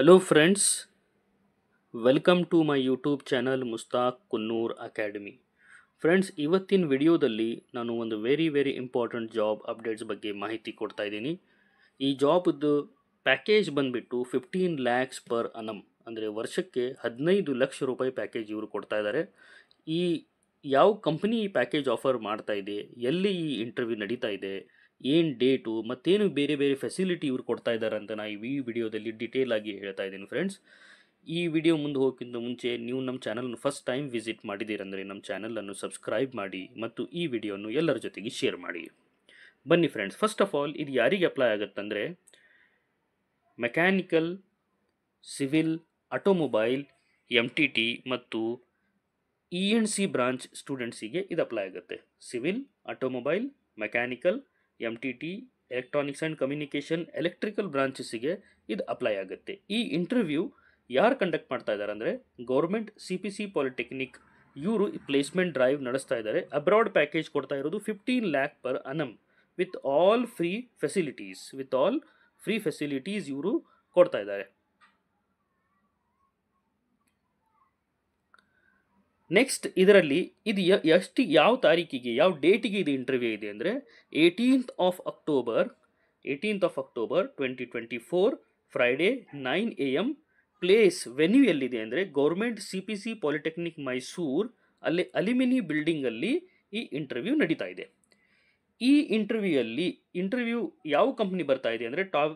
hello friends welcome to my YouTube channel Mushtaq Kunnur academy friends ಇವತ್ತಿನ ವಿಡಿಯೋದಲ್ಲಿ ನಾನು ಒಂದು very very important job updates ಬಗ್ಗೆ ಮಾಹಿತಿ ಕೊಡ್ತಾ ಇದ್ದೀನಿ ಈ ಜಾಬ್ದು ಪ್ಯಾಕೇಜ್ ಬಂದುಬಿಟ್ಟು ಫಿಫ್ಟೀನ್ ಲ್ಯಾಕ್ಸ್ ಪರ್ ಅನಮ್ ಅಂದರೆ ವರ್ಷಕ್ಕೆ ಹದಿನೈದು ಲಕ್ಷ ರೂಪಾಯಿ ಪ್ಯಾಕೇಜ್ ಇವರು ಕೊಡ್ತಾ ಇದ್ದಾರೆ ಈ ಯಾವ ಕಂಪ್ನಿ ಈ ಪ್ಯಾಕೇಜ್ ಆಫರ್ ಮಾಡ್ತಾ ಇದೆ ಎಲ್ಲಿ ಈ ಇಂಟರ್ವ್ಯೂ ನಡೀತಾ ಇದೆ ಏನು ಡೇಟು ಮತ್ತೇನು ಬೇರೆ ಬೇರೆ ಫೆಸಿಲಿಟಿ ಇವರು ಕೊಡ್ತಾ ಇದ್ದಾರೆ ಅಂತ ನಾ ಈ ವಿಡಿಯೋದಲ್ಲಿ ಡಿಟೇಲ್ ಆಗಿ ಹೇಳ್ತಾ ಇದ್ದೀನಿ ಫ್ರೆಂಡ್ಸ್ ಈ ವಿಡಿಯೋ ಮುಂದೆ ಹೋಗೋಕ್ಕಿಂತ ಮುಂಚೆ ನೀವು ನಮ್ಮ ಚಾನಲ್ನ ಫಸ್ಟ್ ಟೈಮ್ ವಿಸಿಟ್ ಮಾಡಿದ್ದೀರಂದರೆ ನಮ್ಮ ಚಾನಲನ್ನು ಸಬ್ಸ್ಕ್ರೈಬ್ ಮಾಡಿ ಮತ್ತು ಈ ವಿಡಿಯೋನು ಎಲ್ಲರ ಜೊತೆಗೆ ಶೇರ್ ಮಾಡಿ ಬನ್ನಿ ಫ್ರೆಂಡ್ಸ್ ಫಸ್ಟ್ ಆಫ್ ಆಲ್ ಇದು ಯಾರಿಗೆ ಅಪ್ಲೈ ಆಗುತ್ತಂದರೆ mechanical civil automobile M T T ಮತ್ತು ಇ ಎನ್ ಸಿ ಬ್ರಾಂಚ್ ಸ್ಟೂಡೆಂಟ್ಸಿಗೆ ಇದು ಅಪ್ಲೈ ಆಗುತ್ತೆ civil automobile mechanical M T T electronics and communication electrical ಬ್ರಾಂಚಸ್ಸಿಗೆ ಇದು ಅಪ್ಲೈ ಆಗುತ್ತೆ ಈ ಇಂಟರ್ವ್ಯೂ ಯಾರು ಕಂಡಕ್ಟ್ ಮಾಡ್ತಾ ಇದ್ದಾರೆ ಅಂದರೆ government C P C polytechnic ಇವರು ಪ್ಲೇಸ್ಮೆಂಟ್ ಡ್ರೈವ್ ನಡೆಸ್ತಾ ಇದ್ದಾರೆ ಅಬ್ರಾಡ್ ಪ್ಯಾಕೇಜ್ ಕೊಡ್ತಾ ಇರೋದು fifteen lakh per annum with all free facilities with all free facilities ಇವರು ಕೊಡ್ತಾ ಇದ್ದಾರೆ ನೆಕ್ಸ್ಟ್ ಇದರಲ್ಲಿ ಇದು ಎಷ್ಟು ಯಾವ ತಾರೀಕಿಗೆ ಯಾವ ಡೇಟಿಗೆ ಇದು ಇಂಟರ್ವ್ಯೂ ಇದೆ ಅಂದರೆ eighteenth of October eighteenth of October twenty twenty four Friday nine A M place venue ಎಲ್ಲಿದೆ ಅಂದರೆ government C P C polytechnic Mysuru ಅಲ್ಲಿ ಅಲಿಮಿನಿ ಬಿಲ್ಡಿಂಗಲ್ಲಿ ಈ ಇಂಟರ್ವ್ಯೂ ನಡೀತಾ ಇದೆ ಈ ಇಂಟರ್ವ್ಯೂಯಲ್ಲಿ ಇಂಟರ್ವ್ಯೂ ಯಾವ ಕಂಪ್ನಿ ಬರ್ತಾ ಇದೆ ಅಂದರೆ ಟಾವ್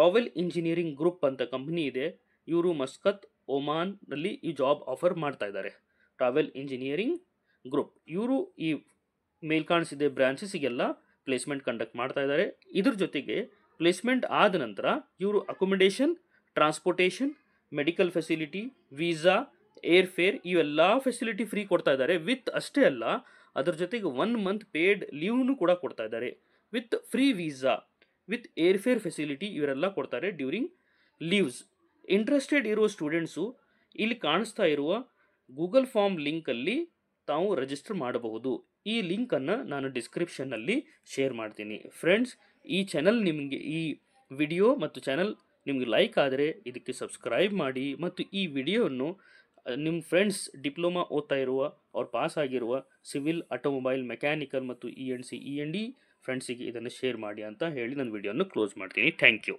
ಟಾವೆಲ್ ಇಂಜಿನಿಯರಿಂಗ್ ಗ್ರೂಪ್ ಅಂತ ಕಂಪ್ನಿ ಇದೆ ಇವರು ಮಸ್ಕತ್ ಒಮಾನ್ನಲ್ಲಿ ಈ ಜಾಬ್ ಆಫರ್ ಮಾಡ್ತಾ ಇದ್ದಾರೆ ಟ್ರಾವೆಲ್ ಇಂಜಿನಿಯರಿಂಗ್ ಗ್ರೂಪ್ ಇವರು ಈ ಮೇಲ್ಕಾಣಿಸಿದ ಬ್ರಾಂಚಸ್ಸಿಗೆಲ್ಲ ಪ್ಲೇಸ್ಮೆಂಟ್ ಕಂಡಕ್ಟ್ ಮಾಡ್ತಾ ಇದ್ದಾರೆ ಇದ್ರ ಜೊತೆಗೆ ಪ್ಲೇಸ್ಮೆಂಟ್ ಆದ ನಂತರ ಇವರು accommodation transportation medical facility visa air fare ಇವೆಲ್ಲ ಫೆಸಿಲಿಟಿ ಫ್ರೀ ಕೊಡ್ತಾ ಇದ್ದಾರೆ ವಿತ್ ಅಷ್ಟೇ ಅಲ್ಲ ಅದರ ಜೊತೆಗೆ ಒನ್ ಮಂತ್ ಪೇಯ್ಡ್ ಲೀವ್ನು ಕೂಡ ಕೊಡ್ತಾ ಇದ್ದಾರೆ with free visa with air fare facility ಇವರೆಲ್ಲ ಕೊಡ್ತಾರೆ ಡ್ಯೂರಿಂಗ್ ಲೀವ್ಸ್ ಇಂಟ್ರೆಸ್ಟೆಡ್ ಇರುವ ಸ್ಟೂಡೆಂಟ್ಸು ಇಲ್ಲಿ ಕಾಣಿಸ್ತಾ ಇರುವ ಗೂಗಲ್ ಫಾರ್ಮ್ ಲಿಂಕಲ್ಲಿ ತಾವು ರಿಜಿಸ್ಟರ್ ಮಾಡಬಹುದು ಈ ಲಿಂಕನ್ನು ನಾನು ಡಿಸ್ಕ್ರಿಪ್ಷನ್ನಲ್ಲಿ ಶೇರ್ ಮಾಡ್ತೀನಿ ಫ್ರೆಂಡ್ಸ್ ಈ ಚಾನಲ್ ನಿಮಗೆ ಈ ವಿಡಿಯೋ ಮತ್ತು ಚಾನಲ್ ನಿಮಗೆ ಲೈಕ್ ಆದರೆ ಇದಕ್ಕೆ ಸಬ್ಸ್ಕ್ರೈಬ್ ಮಾಡಿ ಮತ್ತು ಈ ವಿಡಿಯೋವನ್ನು ನಿಮ್ಮ ಫ್ರೆಂಡ್ಸ್ ಡಿಪ್ಲೊಮಾ ಓದ್ತಾ ಇರುವ ಅವ್ರು ಪಾಸ್ ಆಗಿರುವ ಸಿವಿಲ್ ಆಟೋಮೊಬೈಲ್ ಮೆಕ್ಯಾನಿಕಲ್ ಮತ್ತು E N C E N D ಫ್ರೆಂಡ್ಸಿಗೆ ಇದನ್ನು ಶೇರ್ ಮಾಡಿ ಅಂತ ಹೇಳಿ ನಾನು ವಿಡಿಯೋನ ಕ್ಲೋಸ್ ಮಾಡ್ತೀನಿ ಥ್ಯಾಂಕ್ ಯು